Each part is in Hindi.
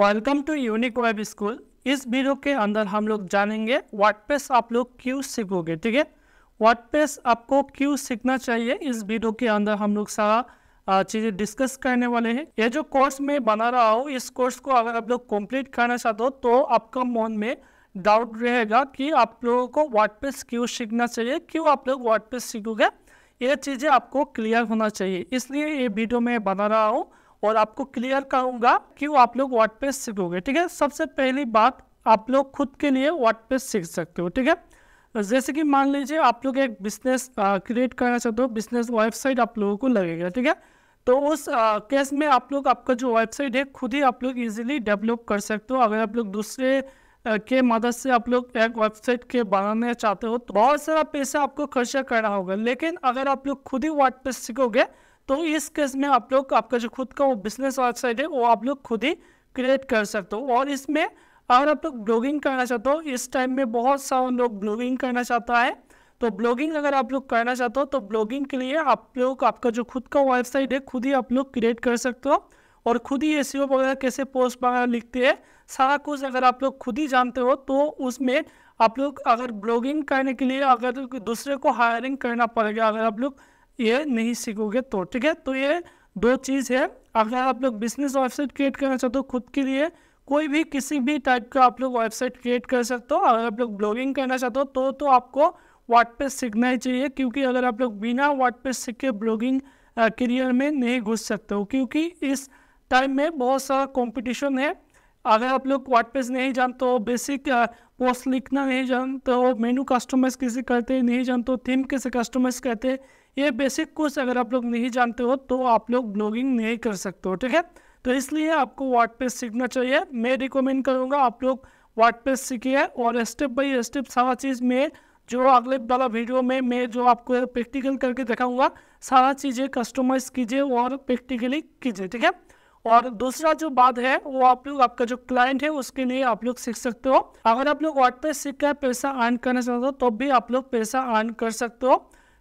welcome to unique web school इस वीडियो के अंदर हम लोग जानेंगे वर्डप्रेस आप लोग क्यों सीखोगे ठीक है वर्डप्रेस आपको क्यों सीखना चाहिए इस वीडियो के अंदर हम लोग सारा चीज़ें डिस्कस करने वाले हैं ये जो कोर्स मैं बना रहा हूँ इस कोर्स को अगर आप लोग कंप्लीट करना चाहते हो तो आपका मन में डाउट रहेगा कि आप लोगों को वर्डप्रेस क्यों सीखना चाहिए क्यों आप लोग वर्डप्रेस सीखोगे ये चीज़ें आपको क्लियर होना चाहिए इसलिए ये वीडियो मैं बना रहा हूँ और आपको क्लियर कहूंगा कि वो आप लोग वर्ड सीखोगे ठीक है सबसे पहली बात आप लोग खुद के लिए वर्ड सीख सकते हो ठीक है जैसे कि मान लीजिए आप लोग एक बिजनेस क्रिएट करना चाहते हो बिजनेस वेबसाइट आप लोगों को लगेगा ठीक है तो उस आ, केस में आप लोग आपका जो वेबसाइट है खुद ही आप लोग इजीली डेवलप कर सकते हो अगर आप लोग दूसरे के मदद से आप लोग एक वेबसाइट के बनाना चाहते हो तो बहुत सारा पैसा आपको खर्चा करना होगा लेकिन अगर आप लोग खुद ही वर्ड सीखोगे तो इस केस में आप लोग आपका जो खुद का वो बिजनेस वेबसाइट है वो आप लोग खुद ही क्रिएट कर सकते हो और इसमें अगर आप लोग ब्लॉगिंग करना चाहते हो इस टाइम में बहुत सारे लोग ब्लॉगिंग करना चाहता है तो ब्लॉगिंग अगर आप लोग करना चाहते हो तो ब्लॉगिंग के लिए आप लोग आपका जो खुद का वेबसाइट है खुद ही आप लोग क्रिएट कर सकते हो और खुद ही ए e वगैरह कैसे पोस्ट वगैरह लिखते हैं सारा कुछ अगर आप लोग खुद ही जानते हो तो उसमें आप लोग अगर ब्लॉगिंग करने के लिए अगर दूसरे को हायरिंग करना पड़ेगा अगर आप लोग ये नहीं सीखोगे तो ठीक है तो ये दो चीज़ है अगर आप लोग बिजनेस वेबसाइट क्रिएट करना चाहते हो खुद के लिए कोई भी किसी भी टाइप का आप लोग वेबसाइट क्रिएट कर सकते हो अगर आप लोग ब्लॉगिंग करना चाहते हो तो तो आपको वर्डप्रेस सीखना ही चाहिए क्योंकि अगर आप लोग बिना वर्डप्रेस सीख के ब्लॉगिंग करियर में नहीं घुस सकते हो क्योंकि इस टाइम में बहुत सारा कॉम्पिटिशन है अगर आप लोग वर्डप्रेस नहीं जानते हो बेसिक पोस्ट लिखना नहीं जानते हो मेनू कस्टमाइज कैसे करते नहीं जानते हो थीम कैसे कस्टमाइज करते ये बेसिक कुछ अगर आप लोग नहीं जानते हो तो आप लोग ब्लॉगिंग नहीं कर सकते हो ठीक है तो इसलिए आपको वर्डप्रेस सीखना चाहिए मैं रिकमेंड करूँगा आप लोग वर्डप्रेस सीखिए और स्टेप बाई स्टेप सारा चीज़ में जो अगले वाला वीडियो में मैं जो आपको प्रैक्टिकल करके दिखाऊंगा सारा चीज़ें कस्टमाइज कीजिए और प्रैक्टिकली कीजिए ठीक है और दूसरा जो बात है वो आप लोग आपका जो क्लाइंट है उसके लिए आप लोग सीख सकते हो अगर आप लोग वर्डप्रेस सीख कर पैसा अर्न करना चाहते हो तो भी आप लोग पैसा अर्न कर सकते हो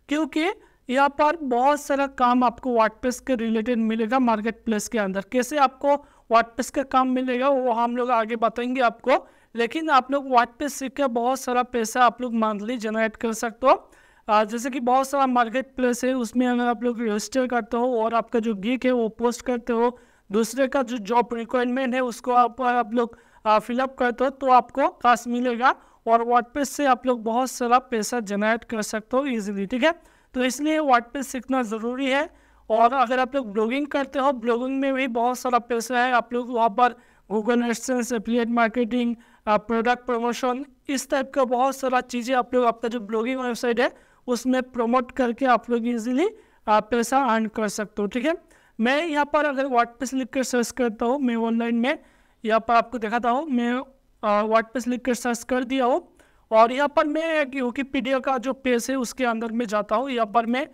क्योंकि यहाँ पर बहुत सारा काम आपको वाटपेस के रिलेटेड मिलेगा मार्केट प्लेस के अंदर कैसे आपको वाटपेस का काम मिलेगा वो हम लोग आगे बताएंगे आपको लेकिन आप लोग वाटपेस सीख के बहुत सारा पैसा आप लोग मंथली जनरेट कर सकते हो जैसे कि बहुत सारा मार्केट प्लेस है उसमें अगर आप लोग रजिस्टर करते हो और आपका जो गीक है वो पोस्ट करते हो दूसरे का जो जॉब रिक्वायरमेंट है उसको आप आप लोग फिलअप करते हो तो आपको कास्ट मिलेगा और वाटपेस से आप लोग बहुत सारा पैसा जनरेट कर सकते हो ईजिली ठीक है तो इसलिए वर्ड सीखना ज़रूरी है और अगर आप लोग ब्लॉगिंग करते हो ब्लॉगिंग में भी बहुत सारा पैसा है आप लोग वहाँ पर Google AdSense affiliate marketing product promotion इस टाइप का बहुत सारा चीज़ें आप लोग आपका जो ब्लॉगिंग वेबसाइट है उसमें प्रमोट करके आप लोग इजीली पैसा अर्न कर सकते हो ठीक है मैं यहाँ पर अगर वाटपेस लिख कर सर्च करता हूँ मैं ऑनलाइन में यहाँ पर आपको दिखाता हूँ मैं वाटपेस लिख कर सर्च कर दिया हूँ और यहाँ पर मैं विकीपीडिया का जो पेज है उसके अंदर में जाता हूँ यहाँ पर मैं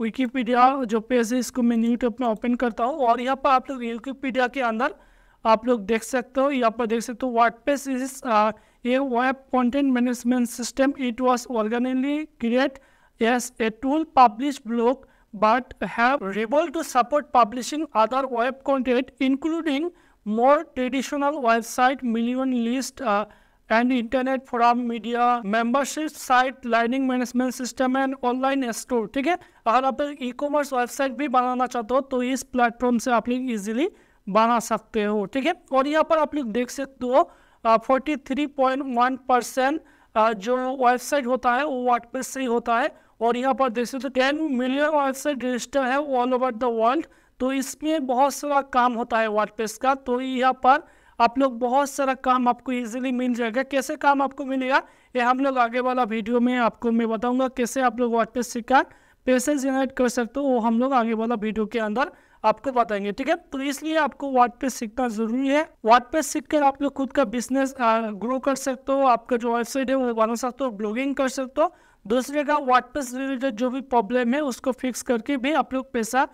विकीपीडिया जो पेज है इसको मैं यूट्यूब में ओपन करता हूँ और यहाँ पर आप लोग विकीपीडिया के अंदर आप लोग देख सकते हो यहाँ पर देख सकते हो WordPress is a web content management system it was organically create as a tool publish blog but have रेबल to support publishing other web content including more traditional website mailing list and internet forum media membership site learning management system and online store ठीक है अगर आप ई कॉमर्स वेबसाइट भी बनाना चाहते हो तो इस प्लेटफॉर्म से आप लोग इजिली बना सकते हो ठीक है और यहाँ पर आप लोग देख सकते हो forty three point one percent जो वेबसाइट होता है वो वाटपेज से ही होता है और यहाँ पर देख सकते हो टेन मिलियन वेबसाइट रजिस्टर है ऑल ओवर द वर्ल्ड तो इसमें बहुत सारा काम होता है वाटपेस का तो यहाँ पर आप लोग बहुत सारा काम आपको इजीली मिल जाएगा कैसे काम आपको मिलेगा ये हम लोग आगे वाला वीडियो में आपको मैं बताऊंगा कैसे आप लोग वाट से कार्ड पैसे जनरेट कर सकते हो वो हम लोग आगे वाला वीडियो के अंदर आपको बताएंगे ठीक है तो इसलिए आपको वाट पे सीखना जरूरी है वाट पे कर आप लोग खुद का बिजनेस ग्रो कर सकते हो आपका जो वेबसाइट है वो बना सकते हो ब्लॉगिंग कर सकते हो दूसरे का वाट पे रिलेटेड जो भी प्रॉब्लम है उसको फिक्स करके भी आप लोग पैसा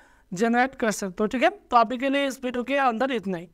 जनरेट कर सकते हो ठीक है तो अभी के लिए इस वीडियो के अंदर इतना ही